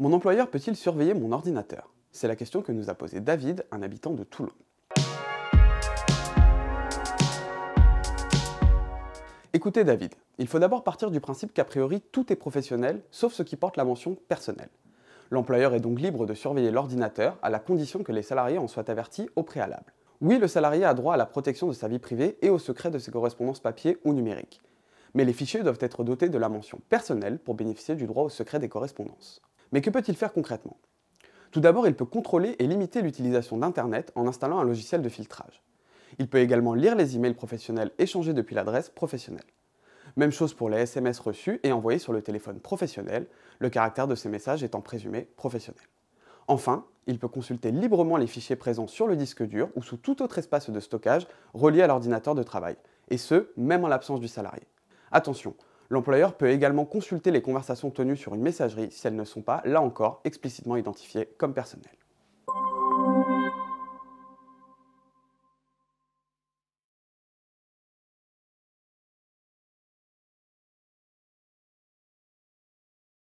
Mon employeur peut-il surveiller mon ordinateur C'est la question que nous a posée David, un habitant de Toulon. Écoutez David, il faut d'abord partir du principe qu'a priori tout est professionnel, sauf ce qui porte la mention personnelle. L'employeur est donc libre de surveiller l'ordinateur à la condition que les salariés en soient avertis au préalable. Oui, le salarié a droit à la protection de sa vie privée et au secret de ses correspondances papier ou numériques. Mais les fichiers doivent être dotés de la mention personnelle pour bénéficier du droit au secret des correspondances. Mais que peut-il faire concrètement Tout d'abord, il peut contrôler et limiter l'utilisation d'Internet en installant un logiciel de filtrage. Il peut également lire les emails professionnels échangés depuis l'adresse professionnelle. Même chose pour les SMS reçus et envoyés sur le téléphone professionnel, le caractère de ces messages étant présumé professionnel. Enfin, il peut consulter librement les fichiers présents sur le disque dur ou sous tout autre espace de stockage relié à l'ordinateur de travail, et ce, même en l'absence du salarié. Attention, L'employeur peut également consulter les conversations tenues sur une messagerie si elles ne sont pas, là encore, explicitement identifiées comme personnelles.